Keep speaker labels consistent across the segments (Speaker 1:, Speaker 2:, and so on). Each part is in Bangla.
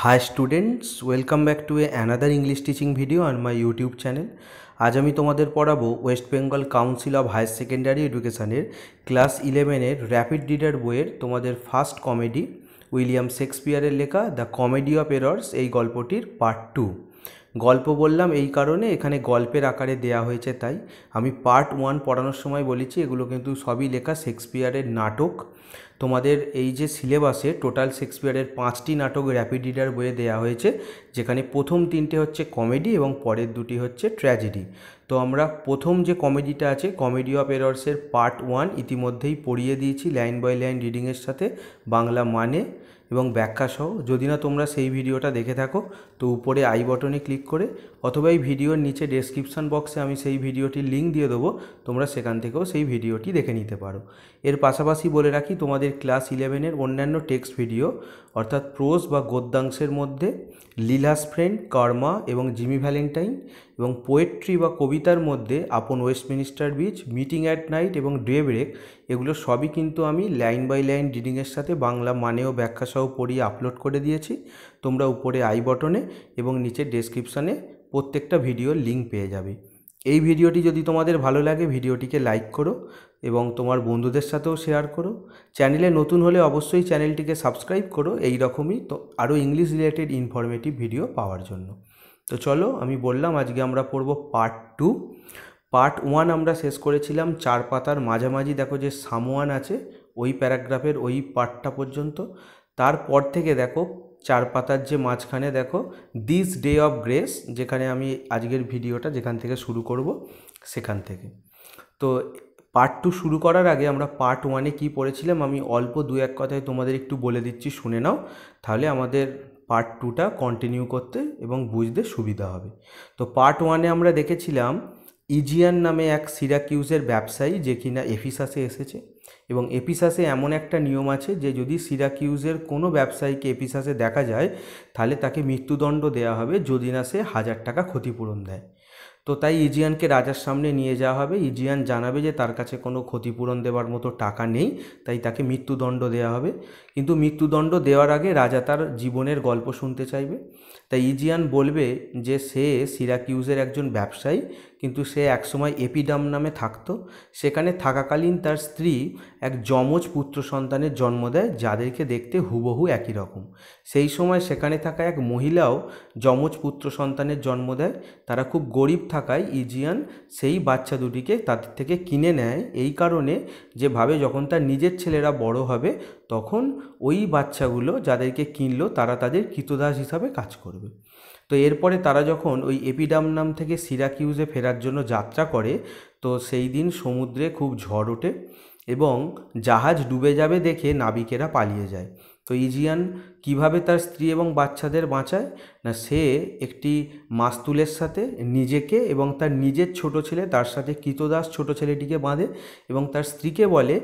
Speaker 1: High students welcome back to a another English teaching video and my YouTube channel আজ আমি তোমাদের পড়াবো West Bengal Council of Higher Secondary এডুকেশানের ক্লাস ইলেভেনের র্যাপিড রিডার বইয়ের তোমাদের ফার্স্ট কমেডি উইলিয়াম শেক্সপিয়ারের লেখা দ্য কমেডি অফ এরর্স এই গল্পটির পার্ট টু গল্প বললাম এই কারণে এখানে গল্পের আকারে দেয়া হয়েছে তাই আমি পার্ট ওয়ান পড়ানোর সময় বলেছি এগুলো কিন্তু সবই লেখা শেক্সপিয়ারের নাটক তোমাদের এই যে সিলেবাসে টোটাল শেক্সপিয়ারের পাঁচটি নাটক র্যাপিড রিডার বইয়ে দেওয়া হয়েছে যেখানে প্রথম তিনটে হচ্ছে কমেডি এবং পরের দুটি হচ্ছে ট্র্যাজেডি তো আমরা প্রথম যে কমেডিটা আছে কমেডি অফ এরর্সের পার্ট ওয়ান ইতিমধ্যেই পড়িয়ে দিয়েছি লাইন বাই লাইন রিডিংয়ের সাথে বাংলা মানে এবং ব্যাখ্যাসহ যদি না তোমরা সেই ভিডিওটা দেখে থাকো তো উপরে আই বটনে ক্লিক করে অথবা এই ভিডিওর নিচে ডেসক্রিপশান বক্সে আমি সেই ভিডিওটির লিঙ্ক দিয়ে দেবো তোমরা সেখান থেকেও সেই ভিডিওটি দেখে নিতে পারো এর পাশাপাশি বলে রাখি তোমাদের ক্লাস ইলেভেনের অন্যান্য টেক্সট ভিডিও অর্থাৎ প্রোজ বা গদ্যাংশের মধ্যে লীলাস ফ্রেন্ড কর্মা এবং জিমি ভ্যালেন্টাইন এবং পোয়েট্রি বা কবিতার মধ্যে upon Westminster bridge meeting at night এবং ডে ব্রেক এগুলো সবই কিন্তু আমি লাইন বাই লাইন রিডিংয়ের সাথে বাংলা মানেও ব্যাখ্যাসহ পড়িয়ে আপলোড করে দিয়েছি তোমরা উপরে আই বটনে এবং নিচে ডেসক্রিপশানে প্রত্যেকটা ভিডিওর লিঙ্ক পেয়ে যাবে এই ভিডিওটি যদি তোমাদের ভালো লাগে ভিডিওটিকে লাইক করো এবং তোমার বন্ধুদের সাথেও শেয়ার করো চ্যানেলে নতুন হলে অবশ্যই চ্যানেলটিকে সাবস্ক্রাইব করো এই রকমই তো আরও ইংলিশ রিলেটেড ইনফরমেটিভ ভিডিও পাওয়ার জন্য তো চলো আমি বললাম আজকে আমরা পড়ব পার্ট টু পার্ট ওয়ান আমরা শেষ করেছিলাম চার পাতার মাঝামাঝি দেখো যে সামওয়ান আছে ওই প্যারাগ্রাফের ওই পার্টটা পর্যন্ত তারপর থেকে দেখো চার পাতার যে মাঝখানে দেখো দিস ডে অফ গ্রেস যেখানে আমি আজকের ভিডিওটা যেখান থেকে শুরু করব সেখান থেকে তো পার্ট টু শুরু করার আগে আমরা পার্ট ওয়ানে কি পড়েছিলাম আমি অল্প দু এক কথায় তোমাদের একটু বলে দিচ্ছি শুনে নাও তাহলে আমাদের পার্ট টুটা কন্টিনিউ করতে এবং বুঝতে সুবিধা হবে তো পার্ট ওয়ানে আমরা দেখেছিলাম ইজিয়ান নামে এক সিরাকিউজের ব্যবসায়ী যে কিনা এফিসাসে এসেছে এবং এপিসাসে এমন একটা নিয়ম আছে যে যদি সিরাকিউজের কোনো ব্যবসায়ীকে এপিসাসে দেখা যায় তাহলে তাকে মৃত্যুদণ্ড দেওয়া হবে যদি না সে হাজার টাকা ক্ষতিপূরণ দেয় তো তাই ইজিয়ানকে রাজার সামনে নিয়ে যাওয়া হবে ইজিয়ান জানাবে যে তার কাছে কোনো ক্ষতিপূরণ দেওয়ার মতো টাকা নেই তাই তাকে মৃত্যুদণ্ড দেওয়া হবে কিন্তু মৃত্যুদণ্ড দেওয়ার আগে রাজা তার জীবনের গল্প শুনতে চাইবে তাই ইজিয়ান বলবে যে সে সিরাকিউজের একজন ব্যবসায়ী কিন্তু সে একসময় এপিডাম নামে থাকত সেখানে থাকাকালীন তার স্ত্রী এক যমজ পুত্র সন্তানের জন্ম দেয় যাদেরকে দেখতে হুবহু একই রকম সেই সময় সেখানে থাকা এক মহিলাও যমজ পুত্র সন্তানের জন্ম দেয় তারা খুব গরিব থাকায় ইজিয়ান সেই বাচ্চা দুটিকে তাদের থেকে কিনে নেয় এই কারণে যেভাবে যখন তার নিজের ছেলেরা বড় হবে তখন ওই বাচ্চাগুলো যাদেরকে কিনলো তারা তাদের কৃতদাস হিসাবে কাজ করবে তো এরপরে তারা যখন ওই এপিডাম নাম থেকে সিরাকিউজে ফেরার জন্য যাত্রা করে তো সেই দিন সমুদ্রে খুব ঝড় ওঠে এবং জাহাজ ডুবে যাবে দেখে নাবিকেরা পালিয়ে যায় তো ইজিয়ান কিভাবে তার স্ত্রী এবং বাচ্চাদের বাঁচায় না সে একটি মাস্তুলের সাথে নিজেকে এবং তার নিজের ছোট ছেলে তার সাথে কৃতদাস ছোট ছেলেটিকে বাঁধে এবং তার স্ত্রীকে বলে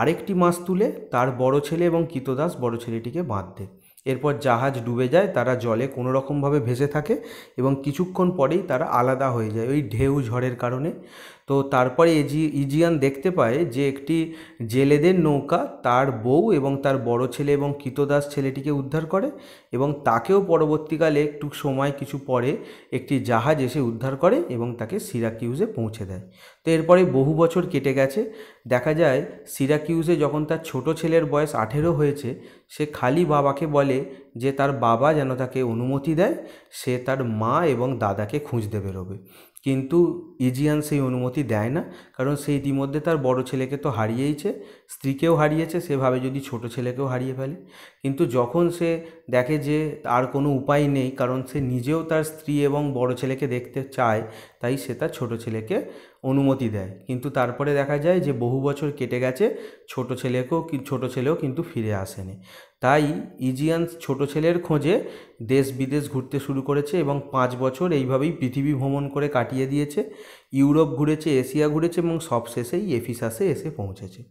Speaker 1: আরেকটি মাছ তুলে তার বড় ছেলে এবং কিতদাস বড় ছেলেটিকে বাঁধতে এরপর জাহাজ ডুবে যায় তারা জলে কোনো রকমভাবে ভেসে থাকে এবং কিছুক্ষণ পরেই তারা আলাদা হয়ে যায় ওই ঢেউ ঝড়ের কারণে তো তারপরে এজি ইজিয়ান দেখতে পায় যে একটি জেলেদের নৌকা তার বউ এবং তার বড় ছেলে এবং কিতদাস ছেলেটিকে উদ্ধার করে এবং তাকেও পরবর্তীকালে একটু সময় কিছু পরে একটি জাহাজ এসে উদ্ধার করে এবং তাকে সিরাকিউজে পৌঁছে দেয় তো এরপরে বহু বছর কেটে গেছে দেখা যায় সিরাকিউজে যখন তার ছোট ছেলের বয়স আঠেরো হয়েছে সে খালি বাবাকে বলে যে তার বাবা যেন তাকে অনুমতি দেয় সে তার মা এবং দাদাকে খুঁজতে বেরোবে কিন্তু ইজিয়ান সেই অনুমতি দেয় না কারণ সে ইতিমধ্যে তার বড় ছেলেকে তো হারিয়েইছে স্ত্রীকেও হারিয়েছে সেভাবে যদি ছোট ছেলেকেও হারিয়ে ফেলে কিন্তু যখন সে দেখে যে আর কোনো উপায় নেই কারণ সে নিজেও তার স্ত্রী এবং বড় ছেলেকে দেখতে চায় তাই সে তার ছোট ছেলেকে অনুমতি দেয় কিন্তু তারপরে দেখা যায় যে বহু বছর কেটে গেছে ছোট ছেলেকেও ছোট ছেলেও কিন্তু ফিরে আসেনি তাই ইজিয়ান ছোট ছেলের খোঁজে দেশ বিদেশ ঘুরতে শুরু করেছে এবং পাঁচ বছর এইভাবেই পৃথিবী ভ্রমণ করে কাটিয়ে দিয়েছে ইউরোপ ঘুরেছে এশিয়া ঘুরেছে এবং সবশেষেই এফিসাসে এসে পৌঁছেছে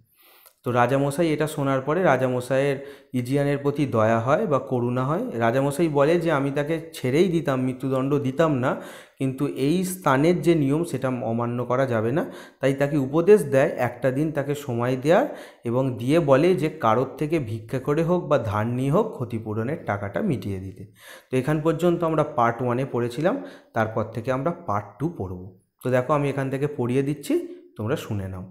Speaker 1: তো রাজামশাই এটা শোনার পরে রাজামশাইয়ের ইজিয়ানের প্রতি দয়া হয় বা করুণা হয় রাজামশাই বলে যে আমি তাকে ছেড়েই দিতাম মৃত্যুদণ্ড দিতাম না কিন্তু এই স্থানের যে নিয়ম সেটা অমান্য করা যাবে না তাই তাকে উপদেশ দেয় একটা দিন তাকে সময় দেওয়ার এবং দিয়ে বলে যে কারোর থেকে ভিক্ষা করে হোক বা ধার নিয়ে হোক ক্ষতিপূরণের টাকাটা মিটিয়ে দিতে তো এখান পর্যন্ত আমরা পার্ট ওয়ানে পড়েছিলাম তারপর থেকে আমরা পার্ট টু পড়ব তো দেখো আমি এখান থেকে পড়িয়ে দিচ্ছি তোমরা শুনে নাও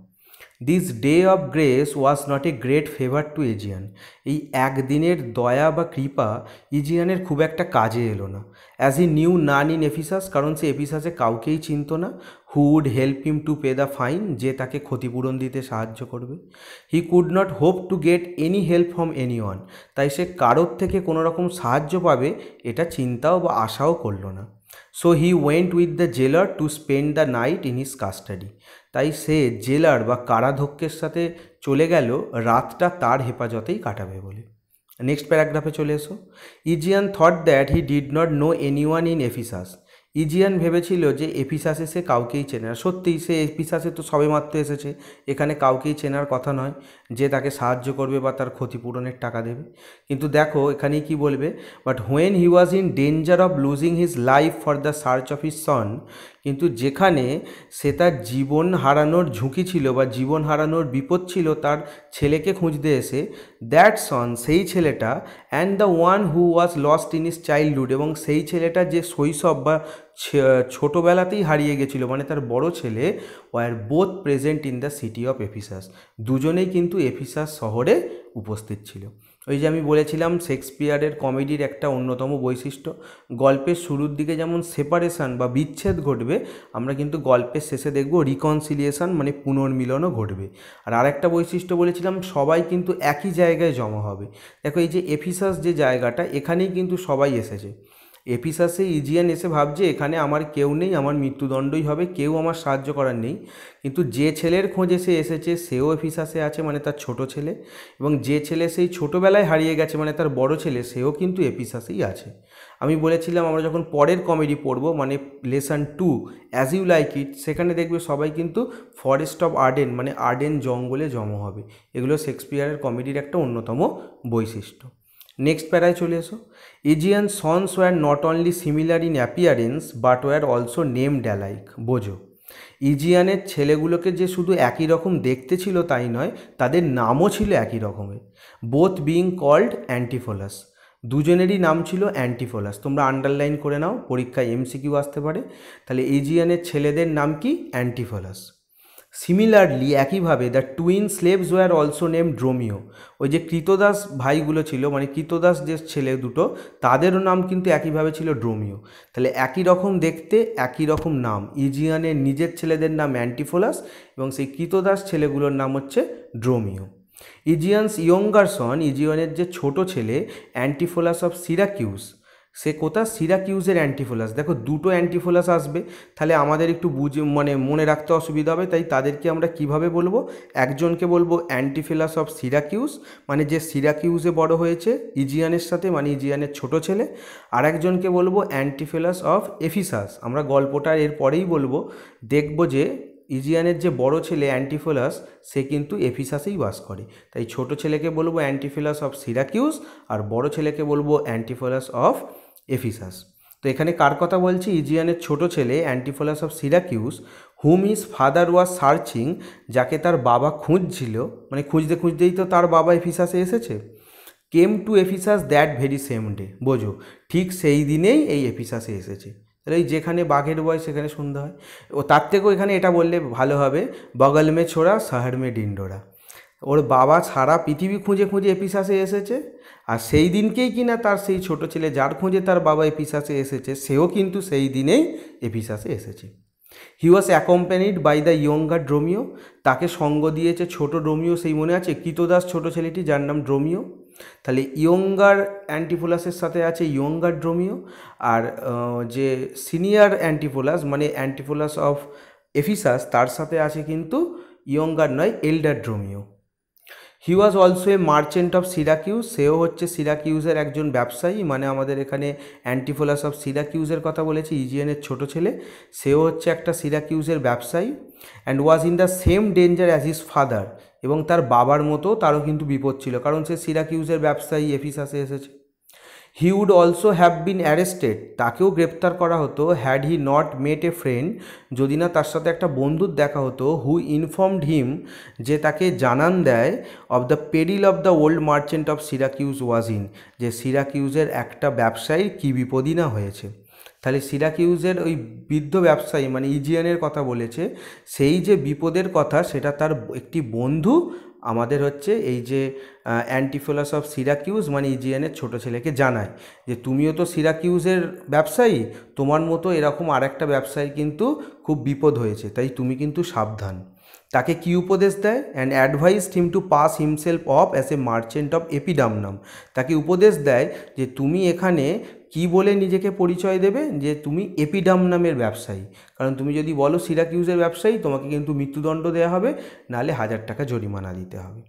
Speaker 1: this day of grace was not a great favour to Aegeon এই একদিনের দয়া বা কৃপা ইজিয়ানের খুব একটা কাজে এলো না as he knew none in Ephesus কারণ সে এফিসাসে কাউকেই চিনত না who would help him to pay the fine যে তাকে ক্ষতিপূরণ দিতে সাহায্য করবে he could not hope to get any help from any one তাই সে কারোর থেকে কোনো রকম সাহায্য পাবে এটা চিন্তাও বা আশাও করল না so he went with the jailer to spend the night in his custody তাই সে জেলার বা কারাধ্যক্ষের সাথে চলে গেল রাতটা তার হেফাজতেই কাটাবে বলে নেক্সট প্যারাগ্রাফে চলে এসো Aegeon thought that he did not know any one in Ephesus Aegeon ভেবেছিল যে এফিসাসে সে কাউকেই চেনে না সত্যিই সে এফিসাসে তো সবেমাত্র এসেছে এখানে কাউকেই চেনার কথা নয় যে তাকে সাহায্য করবে বা তার ক্ষতিপূরণের টাকা দেবে কিন্তু দেখো এখানেই কি বলবে but when he was in danger of losing his life for the search of his son কিন্তু যেখানে সে তার জীবন হারানোর ঝুঁকি ছিল বা জীবন হারানোর বিপদ ছিল তার ছেলেকে খুঁজতে এসে দ্যাট সন সেই ছেলেটা and the one who was lost in his childhood এবং সেই ছেলেটা যে শৈশব বা ছোটোবেলাতেই হারিয়ে গেছিলো মানে তার বড় ছেলে were both present in the city of Ephesus দুজনেই কিন্তু এফিসাস শহরে উপস্থিত ছিল ওই যে আমি বলেছিলাম শেক্সপিয়ারের কমেডির একটা অন্যতম বৈশিষ্ট্য গল্পের শুরুর দিকে যেমন সেপারেশান বা বিচ্ছেদ ঘটবে আমরা কিন্তু গল্পের শেষে দেখব রিকনসিলিয়েশান মানে পুনর্মিলনও ঘটবে আর আরেকটা বৈশিষ্ট্য বলেছিলাম সবাই কিন্তু একই জায়গায় জমা হবে দেখো এই যে এফিসাস যে জায়গাটা এখানেই কিন্তু সবাই এসেছে এপিসাসে ইজিয়ান এসে ভাবছে এখানে আমার কেউ নেই আমার মৃত্যুদণ্ডই হবে কেউ আমার সাহায্য করার নেই কিন্তু যে ছেলের খোঁজে সে এসেছে সেও এফিসাসে আছে মানে তার ছোট ছেলে এবং যে ছেলে সেই ছোটোবেলায় হারিয়ে গেছে মানে তার বড় ছেলে সেও কিন্তু এপিসাসেই আছে আমি বলেছিলাম আমরা যখন পরের কমেডি পড়ব মানে lesson two As You Like It সেখানে দেখবে সবাই কিন্তু ফরেস্ট অফ আর্ডেন মানে আর্ডেন জঙ্গলে জমা হবে এগুলো শেক্সপিয়ারের কমেডির একটা অন্যতম বৈশিষ্ট্য নেক্সট প্যারায় চলে এসো Aegeon sons were not only similar in appearance but were also named alike বোঝো ইজিয়ানের ছেলেগুলোকে যে শুধু একই রকম দেখতে ছিল তাই নয় তাদের নামও ছিল একই রকমের বোথ বিং কল্ড অ্যান্টিফোলাস দুজনেরই নাম ছিল অ্যান্টিফোলাস তোমরা আন্ডারলাইন করে নাও পরীক্ষায় এমসিকিউ আসতে পারে তাহলে এজিয়ানের ছেলেদের নাম কি অ্যান্টিফোলাস সিমিলারলি একইভাবে the twin slaves were also name Dromio ওই যে কৃতদাস ভাইগুলো ছিল মানে কৃতদাস যে ছেলে দুটো তাদেরও নাম কিন্তু একইভাবে ছিল ড্রোমিও তাহলে একই রকম দেখতে একই রকম নাম ইজিয়ানের নিজের ছেলেদের নাম অ্যান্টিফোলাস এবং সেই কৃতদাস ছেলেগুলোর নাম হচ্ছে ড্রোমিও ইজিয়ানস ইয়ঙ্গারসন ইজিয়ানের যে ছোট ছেলে অ্যান্টিফোলাস অফ সিরাকিউস সে কোথা সিরাকিউজের অ্যান্টিফোলাস দেখো দুটো অ্যান্টিফোলাস আসবে তাহলে আমাদের একটু বুঝে মানে মনে রাখতে অসুবিধা হবে তাই তাদেরকে আমরা কিভাবে বলবো একজনকে বলবো অ্যান্টিফিলাস অফ সিরাকিউস মানে যে সিরাকিউজে বড় হয়েছে ইজিয়ানের সাথে মানে ইজিয়ানের ছোট ছেলে আর একজনকে বলবো অ্যান্টিফিলাস অফ এফিসাস আমরা গল্পটার এর পরেই বলবো দেখব যে ইজিয়ানের যে বড় ছেলে অ্যান্টিফোলাস সে কিন্তু এফিসাসেই বাস করে তাই ছোট ছেলেকে বলবো অ্যান্টিফিলাস অফ সিরাকিউস আর বড় ছেলেকে বলবো অ্যান্টিফোলাস অফ এফিসাস তো এখানে কার কথা বলছি ইজিয়ানের ছোট ছেলে Antipholus of Syracuse whom his father was searching যাকে তার বাবা খুঁজছিল মানে খুঁজতে খুঁজতেই তো তার বাবা এফিসাসে এসেছে came to Ephesus that very same day বোঝো ঠিক সেই দিনেই এই এফিসাসে এসেছে তাহলে এই যেখানে বাঘের বয় সেখানে শুনতে হয় ও তার থেকেও এখানে এটা বললে ভালো হবে বগল মে ছোড়া শহর মে ডিন্ডোরা ওর বাবা সারা পৃথিবী খুঁজে খুঁজে এপিসাসে এসেছে আর সেই দিনকেই কিনা তার সেই ছোট ছেলে যার খোঁজে তার বাবা এফিসাসে এসেছে সেও কিন্তু সেই দিনেই এফিসাসে এসেছে he was accompanied by the younger Dromio তাকে সঙ্গ দিয়েছে ছোট ড্রোমিও সেই মনে আছে কিতদাস ছোট ছেলেটি যার নাম ড্রোমিও তাহলে ইয়ংগার অ্যান্টিফোলাসের সাথে আছে ইয়ংগার ড্রোমিও আর যে সিনিয়র অ্যান্টিফোলাস মানে অ্যান্টিফোলাস অফ এফিসাস তার সাথে আছে কিন্তু ইয়ঙ্গার নয় elder Dromio he was also a merchant of Syracuse সেও হচ্ছে সিরাকিউজের একজন ব্যবসায়ী মানে আমাদের এখানে অ্যান্টিফোলাস অফ সিরাকিউজের কথা বলেছি ইজিএনের ছোট ছেলে সেও হচ্ছে একটা সিরাকিউজের ব্যবসায়ী and was in the same danger as his father এবং তার বাবার মতো তারও কিন্তু বিপদ ছিল কারণ সে সিরাকিউজের ব্যবসায়ী এফিসাসে এসেছে he would also have been arrested তাকেও গ্রেপ্তার করা হতো had he not met a friend যদি না তার সাথে একটা বন্ধুর দেখা হতো হু ইনফর্মড হিম যে তাকে জানান দেয় of the peril of the old merchant of Syracuse was in যে সিরাকিউজের একটা ব্যবসায়ীর কী বিপদই না হয়েছে তাহলে সিরাকিউজের ওই বৃদ্ধ ব্যবসায়ী মানে ইজিয়ানের কথা বলেছে সেই যে বিপদের কথা সেটা তার একটি বন্ধু আমাদের হচ্ছে এই যে অ্যান্টিফোলাস অফ সিরাকিউজ মানে ইজিএনের ছোটো ছেলেকে জানায় যে তুমিও তো সিরাকিউজের ব্যবসায়ী তোমার মতো এরকম আরেকটা ব্যবসায়ী কিন্তু খুব বিপদ হয়েছে তাই তুমি কিন্তু সাবধান তাকে কি উপদেশ দেয় and advised him to pass himself off as a merchant of Epidamnum তাকে উপদেশ দেয় যে তুমি এখানে কি বলে নিজেকে পরিচয় দেবে যে তুমি এপিডাম নামের ব্যবসায়ী কারণ তুমি যদি বলো সিরাকিউজের ব্যবসায়ী তোমাকে কিন্তু মৃত্যুদণ্ড দেওয়া হবে নালে হাজার টাকা জরিমানা দিতে হবে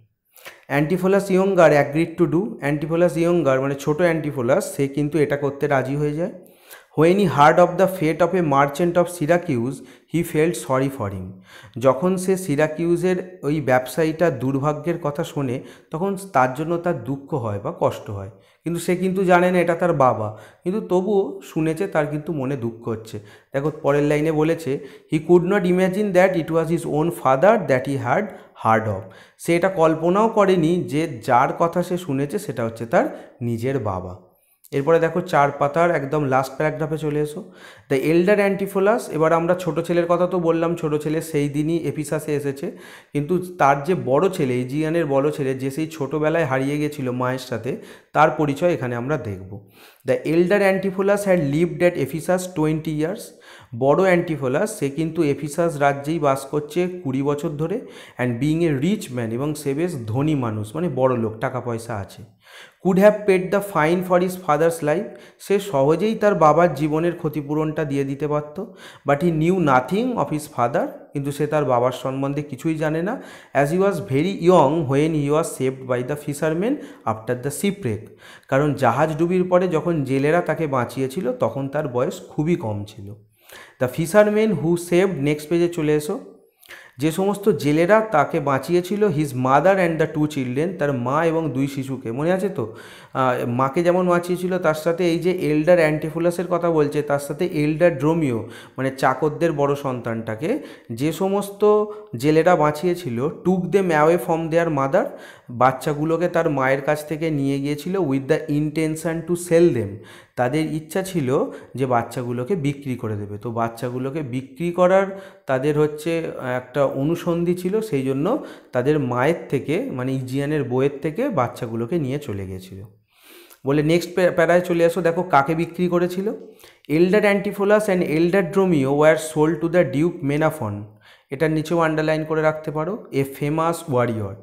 Speaker 1: Antipholus younger agreed to do Antipholus younger মানে ছোট অ্যান্টিফোলাস সে কিন্তু এটা করতে রাজি হয়ে যায় when he heard of the fate of a merchant of Syracuse he felt sorry for him যখন সে সিরাকিউজের ওই ব্যবসায়ীটা দুর্ভাগ্যের কথা শোনে তখন তার জন্য তার দুঃখ হয় বা কষ্ট হয় কিন্তু সে কিন্তু জানে না এটা তার বাবা কিন্তু তবুও শুনেছে তার কিন্তু মনে দুঃখ হচ্ছে দেখো পরের লাইনে বলেছে he could not imagine that it was his own father that he heard heard of সে এটা কল্পনাও করেনি যে যার কথা সে শুনেছে সেটা হচ্ছে তার নিজের বাবা এরপরে দেখো চার পাতার একদম লাস্ট প্যারাগ্রাফে চলে এসো দ্য এল্ডার অ্যান্টিফোলাস এবার আমরা ছোট ছেলের কথা তো বললাম ছোট ছেলে সেই দিনই এপিসাসে এসেছে কিন্তু তার যে বড় ছেলে এজিয়ানের বড় ছেলে যে সেই ছোটোবেলায় হারিয়ে গেছিল মায়ের সাথে তার পরিচয় এখানে আমরা দেখব the elder Antipholus had lived at Ephesus twenty years বড় অ্যান্টিফোলাস সে কিন্তু এফিসাস রাজ্যেই বাস করছে কুড়ি বছর ধরে and being a rich man এবং সে বেশ ধনী মানুষ মানে বড় লোক টাকা পয়সা আছে could have paid the fine for his father's life সে সহজেই তার বাবার জীবনের ক্ষতিপূরণটা দিয়ে দিতে পারত but he knew nothing of his father কিন্তু সে তার বাবার সম্বন্ধে কিছুই জানে না as he was very young when he was saved by the fisherman after the shipwreck কারণ জাহাজ ডুবির পরে যখন জেলেরা তাকে বাঁচিয়েছিল তখন তার বয়স খুবই কম ছিল the fisherman who saved next পেজে চলে এসো যে সমস্ত জেলেরা তাকে বাঁচিয়েছিল his mother and the two children তার মা এবং দুই শিশুকে মনে আছে তো মাকে যেমন বাঁচিয়েছিল তার সাথে এই যে এল্ডার অ্যান্টিফুলাসের কথা বলছে তার সাথে এল্ডার ড্রোমিও মানে চাকরদের বড় সন্তানটাকে যে সমস্ত জেলেরা বাঁচিয়েছিল টুক দে ম্যাওয়ে ফ্রম দেয়ার মাদার বাচ্চাগুলোকে তার মায়ের কাছ থেকে নিয়ে গিয়েছিল with the intention to sell them তাদের ইচ্ছা ছিল যে বাচ্চাগুলোকে বিক্রি করে দেবে তো বাচ্চাগুলোকে বিক্রি করার তাদের হচ্ছে একটা অনুসন্ধি ছিল সেই জন্য তাদের মায়ের থেকে মানে ইজিয়ানের বইয়ের থেকে বাচ্চাগুলোকে নিয়ে চলে গিয়েছিল বলে নেক্সট প্যারায় চলে আসো দেখো কাকে বিক্রি করেছিল elder Antipholus and elder Dromio were sold to the duke Menaphon এটার নিচেও আন্ডারলাইন করে রাখতে পারো এ ফেমাস ওয়ারিয়র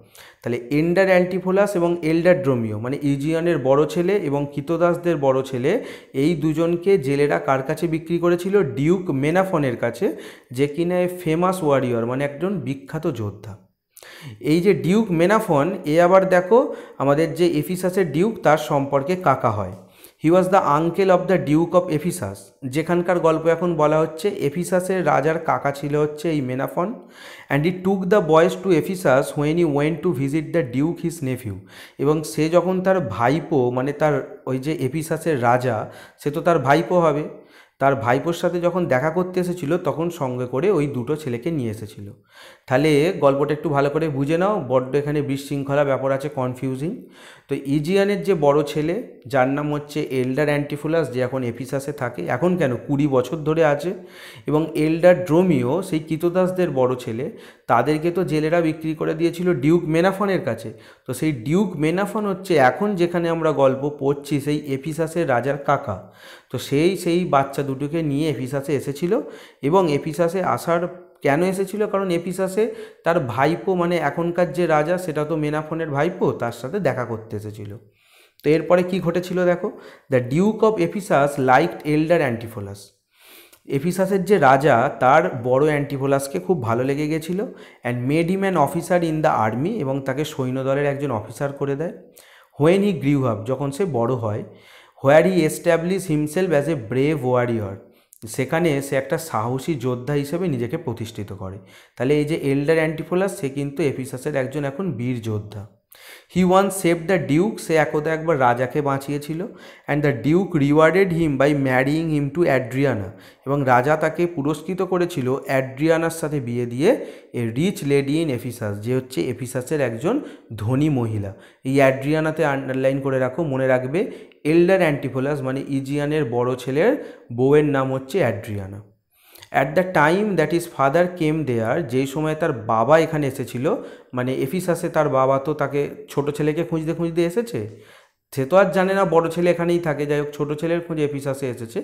Speaker 1: তাহলে এন্ডার অ্যান্টিফোলাস এবং এল্ডার ড্রোমিও মানে ইউজিয়ানের বড় ছেলে এবং কিতদাসদের বড় ছেলে এই দুজনকে জেলেরা কার কাছে বিক্রি করেছিল ডিউক মেনাফনের কাছে যে কিনা এ ফেমাস ওয়ারিয়র মানে একজন বিখ্যাত যোদ্ধা এই যে ডিউক মেনাফন এ আবার দেখো আমাদের যে এফিসাসের ডিউক তার সম্পর্কে কাকা হয় he was the uncle of the duke of Ephesus যেখানকার গল্প এখন বলা হচ্ছে এফিসাসের রাজার কাকা ছিল হচ্ছে এই Menaphon and he took the boys to Ephesus when he went to visit the duke his nephew এবং সে যখন তার ভাইপো মানে তার ওই যে এফিসাসের রাজা সে তো তার ভাইপো হবে তার ভাইপোর সাথে যখন দেখা করতে এসেছিল তখন সঙ্গে করে ওই দুটো ছেলেকে নিয়ে এসেছিল তাহলে গল্পটা একটু ভালো করে বুঝে নাও বড্ড এখানে বিশৃঙ্খলা ব্যাপার আছে কনফিউজিং তো ইজিয়ানের যে বড় ছেলে যার নাম হচ্ছে এল্ডার অ্যান্টিফুলাস যে এখন এফিসাসে থাকে এখন কেন কুড়ি বছর ধরে আছে এবং এল্ডার ড্রোমিও সেই কিতদাসদের বড় ছেলে তাদেরকে তো জেলেরা বিক্রি করে দিয়েছিল ডিউক মেনাফনের কাছে তো সেই ডিউক মেনাফন হচ্ছে এখন যেখানে আমরা গল্প পড়ছি সেই এফিসাসের রাজার কাকা তো সেই সেই বাচ্চা দুটোকে নিয়ে এফিসাসে এসেছিল এবং এফিসাসে আসার কেন এসেছিল কারণ এপিসাসে তার ভাইপো মানে এখনকার যে রাজা সেটা তো মেনাফোনের ভাইপো তার সাথে দেখা করতে এসেছিল তো এরপরে কি ঘটেছিল দেখো the duke of Ephesus liked elder Antipholus এফিসাসের যে রাজা তার বড় অ্যান্টিফোলাসকে খুব ভালো লেগে গেছিলো and made him an officer in the army এবং তাকে সৈন্যদলের একজন অফিসার করে দেয় হোয়েন হি গ্রিউ যখন সে বড় হয় where he establish himself as a brave warrior সেখানে সে একটা সাহসী যোদ্ধা হিসেবে নিজেকে প্রতিষ্ঠিত করে তাহলে এই যে এল্ডার অ্যান্টিফোলাস সে কিন্তু এফিসাসের একজন এখন বীর যোদ্ধা he once save the duke সে একদা একবার রাজাকে বাঁচিয়েছিল and the duke rewarded him by marrying him to Adriana এবং রাজা তাকে পুরস্কৃত করেছিল অ্যাড্রিয়ানার সাথে বিয়ে দিয়ে a rich lady in Ephesus যে হচ্ছে এফিসাসের একজন ধনী মহিলা এই অ্যাড্রিয়ানাতে আন্ডারলাইন করে রাখো মনে রাখবে এল্ডার অ্যান্টিফোলাস মানে ইজিয়ানের বড় ছেলের বউয়ের নাম হচ্ছে Adriana at the time that his father came there যেই সময় তার বাবা এখানে এসেছিল মানে এফিসাসে তার বাবা তো তাকে ছোট ছেলেকে খুঁজতে খুঁজতে এসেছে সে তো আর জানে না বড় ছেলে এখানেই থাকে যাই হোক ছোটো ছেলের খুঁজে এফিসাসে এসেছে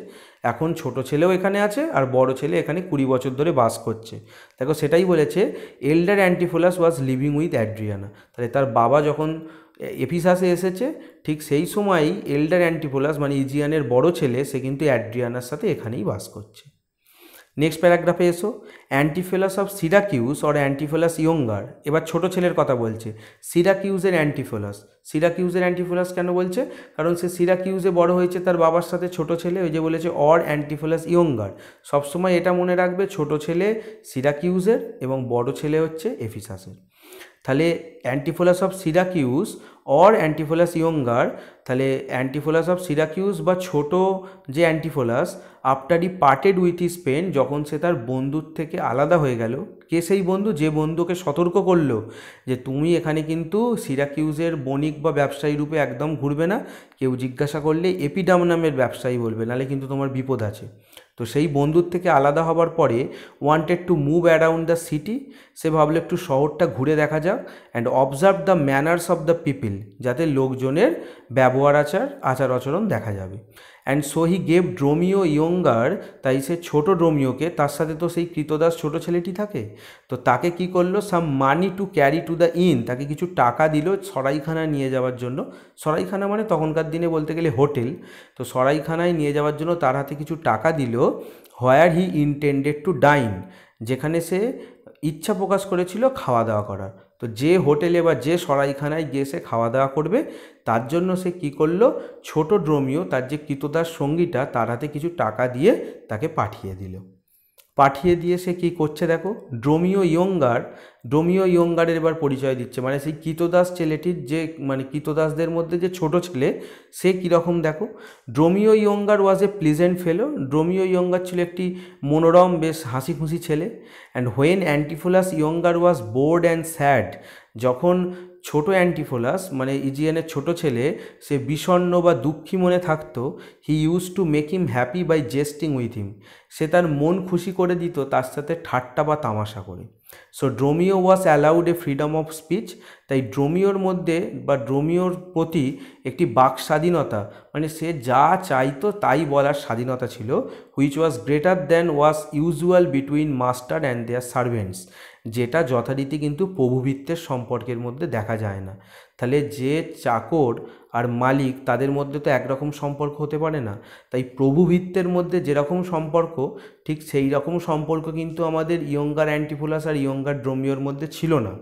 Speaker 1: এখন ছোট ছেলেও এখানে আছে আর বড় ছেলে এখানে কুড়ি বছর ধরে বাস করছে দেখো সেটাই বলেছে elder Antipholus was living with Adriana তাহলে তার বাবা যখন এফিসাসে এসেছে ঠিক সেই সময়ই এল্ডার অ্যান্টিফোলাস মানে ইজিয়ানের বড় ছেলে সে কিন্তু অ্যাড্রিয়ানার সাথে এখানেই বাস করছে নেক্সট প্যারাগ্রাফে এসো Antipholus of Syracuse or Antipholus younger এবার ছোট ছেলের কথা বলছে সিরাকিউজের অ্যান্টিফেলাস সিরাকিউজের অ্যান্টিফেলাস কেন বলছে কারণ সে সিরাকিউজে বড় হয়েছে তার বাবার সাথে ছোট ছেলে ওই যে বলেছে অর অ্যান্টিফেলাস ইয়ঙ্গার সবসময় এটা মনে রাখবে ছোট ছেলে সিরাকিউজের এবং বড় ছেলে হচ্ছে এফিসাসের তাহলে Antipholus of Syracuse or Antipholus younger তাহলে অ্যান্টিফোলাস অফ সিরাকিউস বা ছোট যে Antipholus after he parted with his friend যখন সে তার বন্ধুর থেকে আলাদা হয়ে গেল কে সেই বন্ধু যে বন্ধুকে সতর্ক করলো যে তুমি এখানে কিন্তু সিরাকিউজের বণিক বা ব্যবসায়ী রূপে একদম ঘুরবে না কেউ জিজ্ঞাসা করলে এপিডাম নামের ব্যবসায়ী বলবে নাহলে কিন্তু তোমার বিপদ আছে তো সেই বন্ধুর থেকে আলাদা হবার পরে wanted to move around the city সে ভাবলো একটু শহরটা ঘুরে দেখা যাক and observe the manners of the people যাতে লোকজনের ব্যবহার আচার আচার আচরণ দেখা যাবে and so he gave Dromio younger তাই সে ছোটো ড্রোমিওকে তার সাথে তো সেই কৃতদাস ছোটো ছেলেটি থাকে তো তাকে কি করলো some money to carry to the inn তাকে কিছু টাকা দিল সরাইখানা নিয়ে যাওয়ার জন্য সরাইখানা মানে তখনকার দিনে বলতে গেলে হোটেল তো সরাইখানায় নিয়ে যাওয়ার জন্য তার হাতে কিছু টাকা দিল হোয়ার হি ইনটেন্ডেড টু ডাইন যেখানে সে ইচ্ছা প্রকাশ করেছিল খাওয়া দাওয়া করার তো যে হোটেলে বা যে সরাইখানায় গিয়ে সে খাওয়া দাওয়া করবে তার জন্য সে কি করলো ছোট ড্রোমিও তার যে কৃতদার সঙ্গীটা তার হাতে কিছু টাকা দিয়ে তাকে পাঠিয়ে দিল পাঠিয়ে দিয়ে সে কী করছে দেখো ড্রোমিও ইয়ঙ্গার ড্রোমিও ইয়ঙ্গারের এবার পরিচয় দিচ্ছে মানে সেই কীতদাস ছেলেটির যে মানে কীতদাসদের মধ্যে যে ছোট ছেলে সে কীরকম দেখো Dromio younger was a pleasant fellow Dromio younger ছিল একটি মনোরম বেশ হাসি খুশি ছেলে and when Antipholus younger was bored and sad যখন ছোট অ্যান্টিফোলাস মানে ইজিয়ানের ছোট ছেলে সে বিষণ্ন বা দুঃখী মনে থাকতো he use to make him happy by jesting with him সে তার মন খুশি করে দিত তার সাথে ঠাট্টা বা তামাশা করে so Dromio was allowed a freedom of speech তাই ড্রোমিওর মধ্যে বা ড্রোমিওর প্রতি একটি বাক স্বাধীনতা মানে সে যা চাইতো তাই বলার স্বাধীনতা ছিল which was greater than was usual between master and their servants যেটা যথারীতি কিন্তু প্রভুভিত্তের সম্পর্কের মধ্যে দেখা যায় না তাহলে যে চাকর আর মালিক তাদের মধ্যে তো একরকম সম্পর্ক হতে পারে না তাই প্রভুভিত্তের মধ্যে যেরকম সম্পর্ক ঠিক সেই রকম সম্পর্ক কিন্তু আমাদের ইয়ঙ্গার অ্যান্টিফোলাস আর ইয়ঙ্গার ড্রোমিওর মধ্যে ছিল না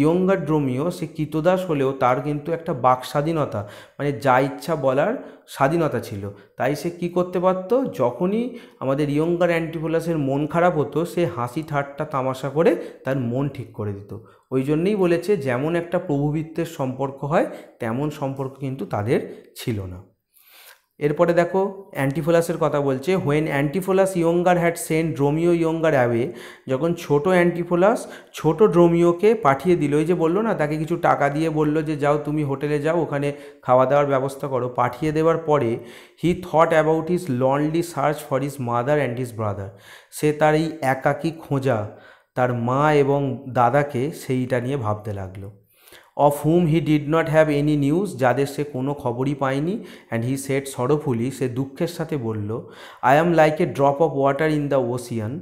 Speaker 1: ইয়ঙ্গার ড্রোমিও সে কৃতদাস হলেও তার কিন্তু একটা বাক স্বাধীনতা মানে যা ইচ্ছা বলার স্বাধীনতা ছিল তাই সে কি করতে পারতো যখনই আমাদের ইয়ঙ্গার অ্যান্টিফোলাসের মন খারাপ হতো সে হাসি ঠাট্টা তামাশা করে তার মন ঠিক করে দিত ওই জন্যেই বলেছে যেমন একটা প্রভুবিত্তের সম্পর্ক হয় তেমন সম্পর্ক কিন্তু তাদের ছিল না এরপরে দেখো অ্যান্টিফোলাসের কথা বলছে when Antipholus younger had sent Dromio younger away যখন ছোট অ্যান্টিফোলাস ছোট ড্রোমিওকে পাঠিয়ে দিল ওই যে বললো না তাকে কিছু টাকা দিয়ে বলল যে যাও তুমি হোটেলে যাও ওখানে খাওয়া দাওয়ার ব্যবস্থা করো পাঠিয়ে দেওয়ার পরে he thought about his lonely search for his mother and his brother সে তার এই একাকি খোঁজা তার মা এবং দাদাকে সেইটা নিয়ে ভাবতে লাগলো of whom he did not have any news যাদের সে কোনো খবরই পায়নি অ্যান্ড হি সেট সরফুলি সে দুঃখের সাথে বলল I am like a drop of water in the ocean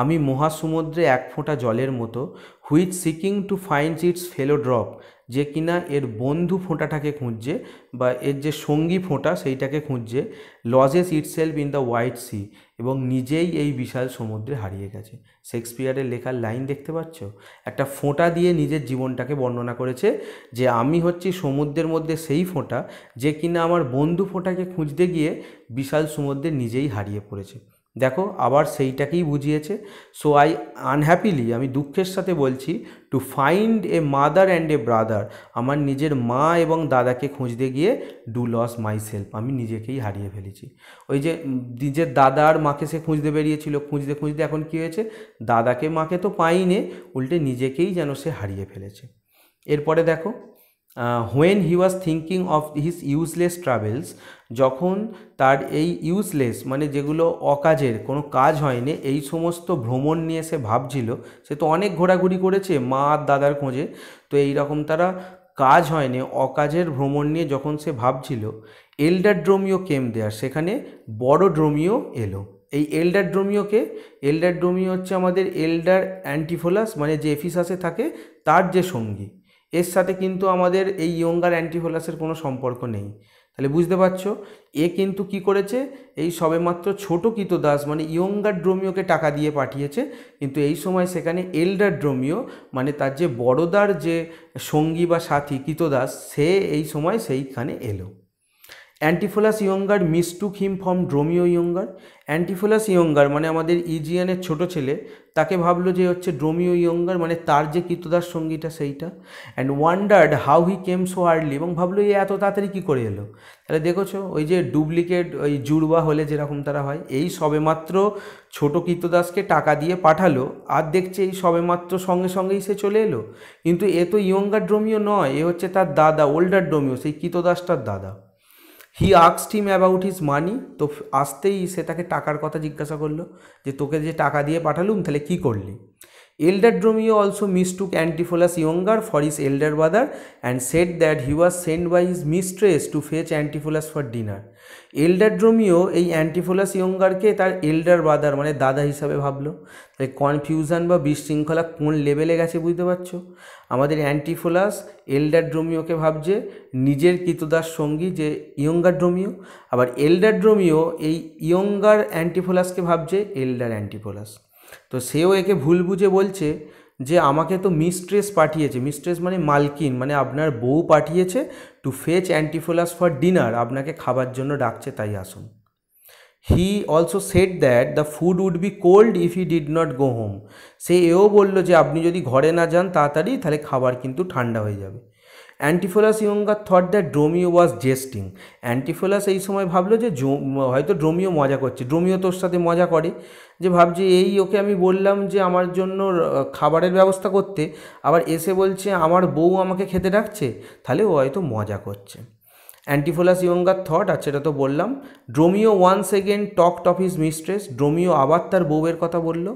Speaker 1: আমি মহাসমুদ্রে এক ফোঁটা জলের মতো which seeking to find its fellow drop যে কিনা এর বন্ধু ফোঁটাটাকে খুঁজছে বা এর যে সঙ্গী ফোঁটা সেইটাকে খুঁজছে loses itself in the wide sea এবং নিজেই এই বিশাল সমুদ্রে হারিয়ে গেছে শেক্সপিয়ারের লেখার লাইন দেখতে পাচ্ছ একটা ফোঁটা দিয়ে নিজের জীবনটাকে বর্ণনা করেছে যে আমি হচ্ছি সমুদ্রের মধ্যে সেই ফোঁটা যে কিনা আমার বন্ধু ফোঁটাকে খুঁজতে গিয়ে বিশাল সমুদ্রে নিজেই হারিয়ে পড়েছে দেখো আবার সেইটাকেই বুঝিয়েছে সো আই আনহ্যাপিলি আমি দুঃখের সাথে বলছি to find a mother and a brother আমার নিজের মা এবং দাদাকে খুঁজতে গিয়ে ডু লস মাই সেলফ আমি নিজেকেই হারিয়ে ফেলেছি ওই যে নিজের দাদার মাকে সে খুঁজতে বেরিয়েছিল খুঁজতে খুঁজতে এখন কী হয়েছে দাদাকে মাকে তো পাইনে উল্টে নিজেকেই যেন সে হারিয়ে ফেলেছে এরপরে দেখো when he was thinking of his useless travels যখন তার এই ইউজলেস মানে যেগুলো অকাজের কোনো কাজ হয়নি এই সমস্ত ভ্রমণ নিয়ে সে ভাবছিল সে তো অনেক ঘোরাঘুরি করেছে মা আর দাদার খোঁজে তো এই রকম তারা কাজ হয়নি অকাজের ভ্রমণ নিয়ে যখন সে ভাবছিল এল্ডার ড্রোমিও কেম দেয়ার সেখানে বড় ড্রোমিও এলো এই এল্ডার ড্রোমিওকে এল্ডার ড্রোমিও হচ্ছে আমাদের এল্ডার অ্যান্টিফোলাস মানে যে এফিসাসে থাকে তার যে সঙ্গী এর সাথে কিন্তু আমাদের এই ইয়ঙ্গার অ্যান্টিহোলাসের কোনো সম্পর্ক নেই তাহলে বুঝতে পারছো এ কিন্তু কি করেছে এই সবেমাত্র ছোট কিত দাস মানে ইয়ঙ্গার ড্রোমিওকে টাকা দিয়ে পাঠিয়েছে কিন্তু এই সময় সেখানে এল্ডার ড্রোমিও মানে তার যে বড়দার যে সঙ্গী বা সাথী দাস সে এই সময় সেইখানে এলো Antipholus younger mistook him from Dromio younger Antipholus younger মানে আমাদের ইজিয়ানের e ছোট ছেলে তাকে ভাবলো যে হচ্ছে ড্রোমিও ইয়ঙ্গার মানে তার যে কীর্তদাস সঙ্গীটা সেইটা and wondered how he came so early এবং ভাবলো এ এত তাড়াতাড়ি কী করে এলো তাহলে দেখোছো ওই যে ডুপ্লিকেট ওই জুড়বা হলে যেরকম তারা হয় এই সবেমাত্র ছোট কীর্তদাসকে টাকা দিয়ে পাঠালো আর দেখছে এই সবেমাত্র সঙ্গে সঙ্গেই সে চলে এলো কিন্তু এ তো ইয়ঙ্গার ড্রোমিও নয় এ হচ্ছে তার দাদা ওল্ডার ড্রোমিও সেই কীতদাসটার দাদা হি আক্সড হিম অ্যাবাউট হিজ মানি তো আসতেই সে তাকে টাকার কথা জিজ্ঞাসা করলো যে তোকে যে টাকা দিয়ে পাঠালুম তাহলে কি করলি elder Dromio also mistook Antipholus younger for his elder brother and said that he was send by his mistress to fetch Antipholus for dinner elder Dromio এই অ্যান্টিফোলাস ইয়ঙ্গারকে তার এল্ডার ব্রাদার মানে দাদা হিসাবে ভাবলো তাই কনফিউশন বা বিশৃঙ্খলা কোন লেভেলে গেছে বুঝতে পারছ আমাদের অ্যান্টিফোলাস এল্ডার ড্রোমিওকে ভাবছে নিজের কৃতদাস সঙ্গী যে ইয়ঙ্গার ড্রোমিও আবার এল্ডার ড্রোমিও এই ইয়ঙ্গার অ্যান্টিফোলাসকে ভাবছে এল্ডার অ্যান্টিফোলাস তো সেও একে ভুল বুঝে বলছে যে আমাকে তো মিস্ট্রেস পাঠিয়েছে মিস্ট্রেস মানে মালকিন মানে আপনার বউ পাঠিয়েছে to fetch Antipholus for dinner আপনাকে খাবার জন্য ডাকছে তাই আসুন he also said that the food would be cold if he did not go home সে এও বলল যে আপনি যদি ঘরে না যান তাড়াতাড়ি তাহলে খাবার কিন্তু ঠান্ডা হয়ে যাবে Antipholus younger thought that Dromio was jesting Antipholus এই সময় ভাবলো যে হয়তো ড্রোমিও মজা করছে ড্রোমিও তোর সাথে মজা করে যে ভাবছে এই ওকে আমি বললাম যে আমার জন্য খাবারের ব্যবস্থা করতে আবার এসে বলছে আমার বউ আমাকে খেতে ডাকছে তাহলে ও হয়তো মজা করছে অ্যান্টিফোলাস ইয়ঙ্গার থট আছে এটা তো বললাম Dromio once again talk of his mistress Dromio আবার তার বউয়ের কথা বলল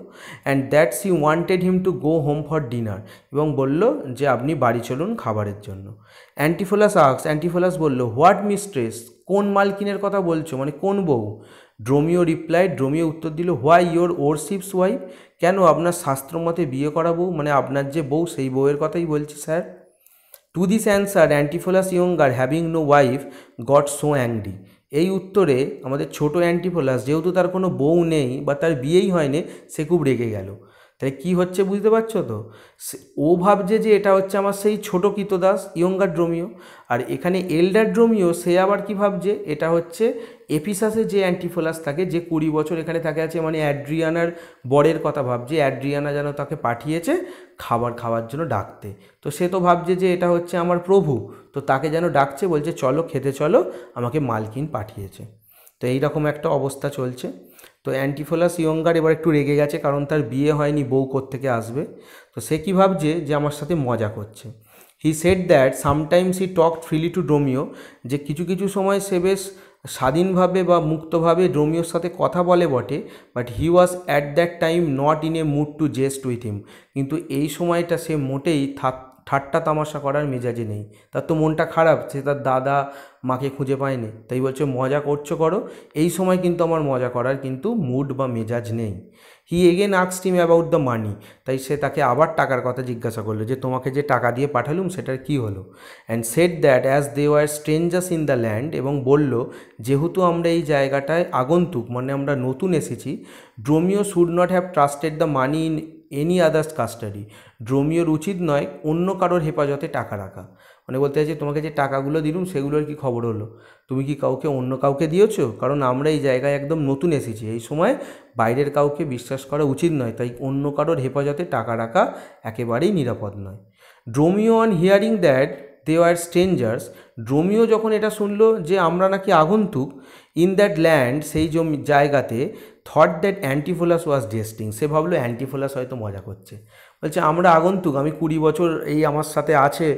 Speaker 1: and that she wanted him to go home for dinner এবং বলল যে আপনি বাড়ি চলুন খাবারের জন্য অ্যান্টিফোলাস আক্স অ্যান্টিফোলাস বলল হোয়াট মিস্ট্রেস কোন মালকিনের কথা বলছো মানে কোন বউ ড্রোমিও রিপ্লাই ড্রোমিও উত্তর দিল হোয়াই ইয়োর ওরশিপস ওয়াইফ কেন আপনার শাস্ত্র মতে বিয়ে করা বউ মানে আপনার যে বউ সেই বউয়ের কথাই বলছি sir to this answer Antipholus younger having no wife got so angry এই উত্তরে আমাদের ছোট অ্যান্টিফোলাস যেহেতু তার কোনো বউ নেই বা তার বিয়েই হয়নি সে খুব রেগে গেল তাহলে কি হচ্ছে বুঝতে পারছো তো ও ভাবছে যে এটা হচ্ছে আমার সেই ছোট কিতদাস ইয়ঙ্গার ড্রোমিও আর এখানে এল্ডার ড্রোমিও সে আবার কি ভাবছে এটা হচ্ছে এপিসাসে যে অ্যান্টিফোলাস থাকে যে কুড়ি বছর এখানে থাকে আছে মানে অ্যাড্রিয়ানার বরের কথা ভাবছে অ্যাড্রিয়ানা যেন তাকে পাঠিয়েছে খাবার খাওয়ার জন্য ডাকতে তো সে তো ভাবছে যে এটা হচ্ছে আমার প্রভু তো তাকে যেন ডাকছে বলছে চলো খেতে চলো আমাকে মালকিন পাঠিয়েছে তো এইরকম একটা অবস্থা চলছে তো অ্যান্টিফোলাস ইয়ঙ্গার এবার একটু রেগে গেছে কারণ তার বিয়ে হয়নি বউ থেকে আসবে তো সে কী ভাবছে যে আমার সাথে মজা করছে he said that sometimes he talk freely to Dromio যে কিছু কিছু সময় সে বেশ স্বাধীনভাবে বা মুক্তভাবে ডোমিওর সাথে কথা বলে বটে but he was at that time not in a mood to jest with him কিন্তু এই সময়টা সে মোটেই থাক ঠাট্টা তামাশা করার মেজাজে নেই তার তো মনটা খারাপ সে তার দাদা মাকে খুঁজে পায়নি তাই বলছে মজা করছো করো এই সময় কিন্তু আমার মজা করার কিন্তু মুড বা মেজাজ নেই হি এগেন আক্সড হিম অ্যাবাউট দ্য মানি তাই সে তাকে আবার টাকার কথা জিজ্ঞাসা করলো যে তোমাকে যে টাকা দিয়ে পাঠালুম সেটার কি হলো and said that as they were strangers in the land এবং বলল যেহেতু আমরা এই জায়গাটায় আগন্তুক মানে আমরা নতুন এসেছি Dromio should not have trusted the money in any other's custody ড্রোমিওর উচিত নয় অন্য কারোর হেফাজতে টাকা রাখা মানে বলতে চাইছে তোমাকে যে টাকাগুলো দিলুম সেগুলোর কি খবর হলো তুমি কি কাউকে অন্য কাউকে দিয়েছো কারণ আমরা এই জায়গায় একদম নতুন এসেছি এই সময় বাইরের কাউকে বিশ্বাস করা উচিত নয় তাই অন্য কারোর হেফাজতে টাকা রাখা একেবারেই নিরাপদ নয় Dromio on hearing that they are strangers Dromio যখন এটা শুনলো যে আমরা নাকি আগন্তুক ইন দ্যাট ল্যান্ড সেই জমি জায়গাতে thought that Antipholus was jesting সে ভাবলো অ্যান্টিফোলাস হয়তো মজা করছে বলছে আমরা আগন্তুক আমি কুড়ি বছর এই আমার সাথে আছে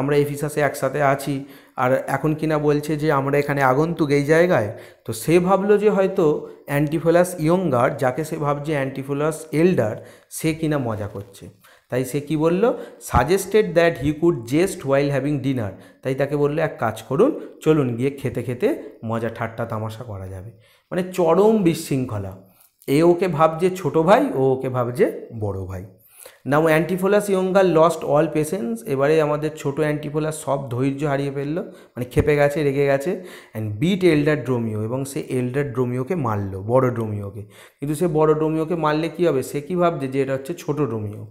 Speaker 1: আমরা এফিসাসে একসাথে আছি আর এখন কিনা বলছে যে আমরা এখানে আগন্তুক এই জায়গায় তো সে ভাবলো যে হয়তো অ্যান্টিফোলাস ইয়ংগার যাকে সে ভাবছে অ্যান্টিফোলাস এল্ডার সে কিনা মজা করছে তাই সে কি বলল suggested that he could jest while having dinner তাই তাকে বললো এক কাজ করুন চলুন গিয়ে খেতে খেতে মজা ঠাট্টা তামাশা করা যাবে মানে চরম বিশৃঙ্খলা এ ওকে ভাবছে ছোট ভাই ও ওকে ভাবছে বড় ভাই now Antipholus younger lost all patience এবারে আমাদের ছোট অ্যান্টিফোলাস সব ধৈর্য হারিয়ে ফেলল মানে খেপে গেছে রেগে গেছে অ্যান্ড বিট এল্ডার ড্রোমিও এবং সে এল্ডার ড্রোমিওকে মারলো বড় ড্রোমিওকে কিন্তু সে বড় ড্রোমিওকে মারলে কী হবে সে কী ভাবছে যে এটা হচ্ছে ছোট Dromio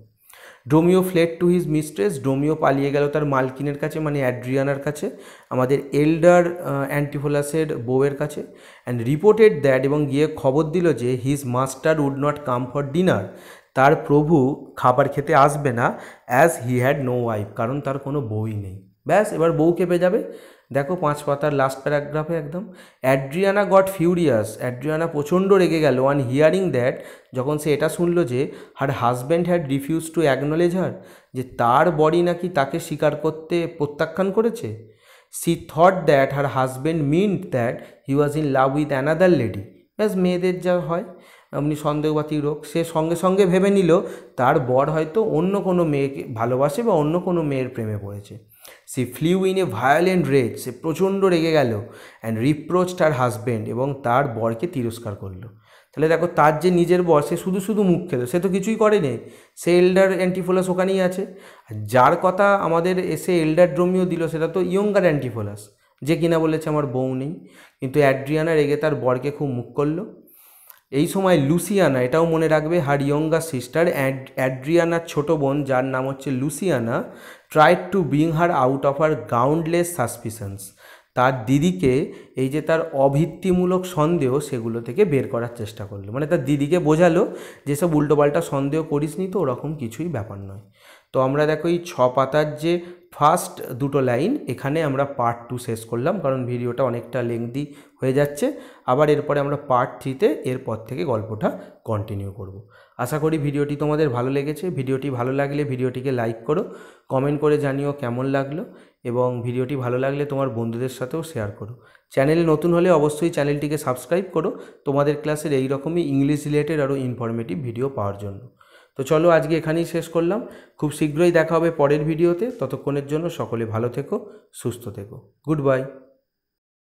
Speaker 1: Dromio fled to his mistress Dromio পালিয়ে গেল তার মালকিনের কাছে মানে অ্যাড্রিয়ানার কাছে আমাদের এল্ডার অ্যান্টিফোলাসের বউয়ের কাছে অ্যান্ড রিপোর্টেড দ্যাট এবং গিয়ে খবর দিল যে his master would not come for dinner তার প্রভু খাবার খেতে আসবে না as he had no wife কারণ তার কোনো বউই নেই ব্যাস এবার বউ কেঁপে যাবে দেখো পাঁচ পাতার লাস্ট প্যারাগ্রাফে একদম অ্যাড্রিয়ানা গট ফিউরিয়াস অ্যাড্রিয়ানা প্রচণ্ড রেগে গেল অন হিয়ারিং দ্যাট যখন সে এটা শুনলো যে her husband had refuse to acknowledge her যে তার বডি নাকি তাকে স্বীকার করতে প্রত্যাখ্যান করেছে she thought that her husband meant that he was in love with another lady ব্যাস মেয়েদের যা হয় এমনি সন্দেহবাতী রোগ সে সঙ্গে সঙ্গে ভেবে নিল তার বর হয়তো অন্য কোনো মেয়েকে ভালোবাসে বা অন্য কোনো মেয়ের প্রেমে পড়েছে she flew in a violent rage সে প্রচণ্ড রেগে গেল অ্যান্ড রিপ্রোচ তার হাজব্যান্ড এবং তার বরকে তিরস্কার করলো তাহলে দেখো তার যে নিজের বর সে শুধু শুধু মুখ খেলো সে তো কিছুই করেনি সে এল্ডার অ্যান্টিফোলাস ওখানেই আছে যার কথা আমাদের এসে এল্ডার ড্রোমিও দিল সেটা তো ইয়ঙ্গার অ্যান্টিফোলাস যে কিনা বলেছে আমার বউ নেই কিন্তু অ্যাড্রিয়ানা রেগে তার বরকে খুব মুখ করলো এই সময় লুসিয়ানা এটাও মনে রাখবে হার ইয়ঙ্গা সিস্টার অ্যাড্রিয়ানার ছোটো বোন যার নাম হচ্ছে Luciana tried to bring her out of her groundless suspicions তার দিদিকে এই যে তার অভিত্তিমূলক সন্দেহ সেগুলো থেকে বের করার চেষ্টা করলো মানে তার দিদিকে বোঝালো যেসব উল্টোপাল্টা সন্দেহ করিস নি তো ওরকম কিছুই ব্যাপার নয় তো আমরা দেখো এই ছ পাতার যে ফার্স্ট দুটো লাইন এখানে আমরা পার্ট টু শেষ করলাম কারণ ভিডিওটা অনেকটা লেংদি হয়ে যাচ্ছে আবার এরপরে আমরা পার্ট থ্রিতে এরপর থেকে গল্পটা কন্টিনিউ করব। আশা করি ভিডিওটি তোমাদের ভালো লেগেছে ভিডিওটি ভালো লাগলে ভিডিওটিকে লাইক করো কমেন্ট করে জানিও কেমন লাগলো এবং ভিডিওটি ভালো লাগলে তোমার বন্ধুদের সাথেও শেয়ার করো চ্যানেলে নতুন হলে অবশ্যই চ্যানেলটিকে সাবস্ক্রাইব করো তোমাদের ক্লাসের এই রকমই ইংলিশ রিলেটেড আরও ইনফরমেটিভ ভিডিও পাওয়ার জন্য তো চলো আজকে এখানেই শেষ করলাম খুব শীঘ্রই দেখা হবে পরের ভিডিওতে ততক্ষণের জন্য সকলে ভালো থেকো সুস্থ থেকো গুড বাই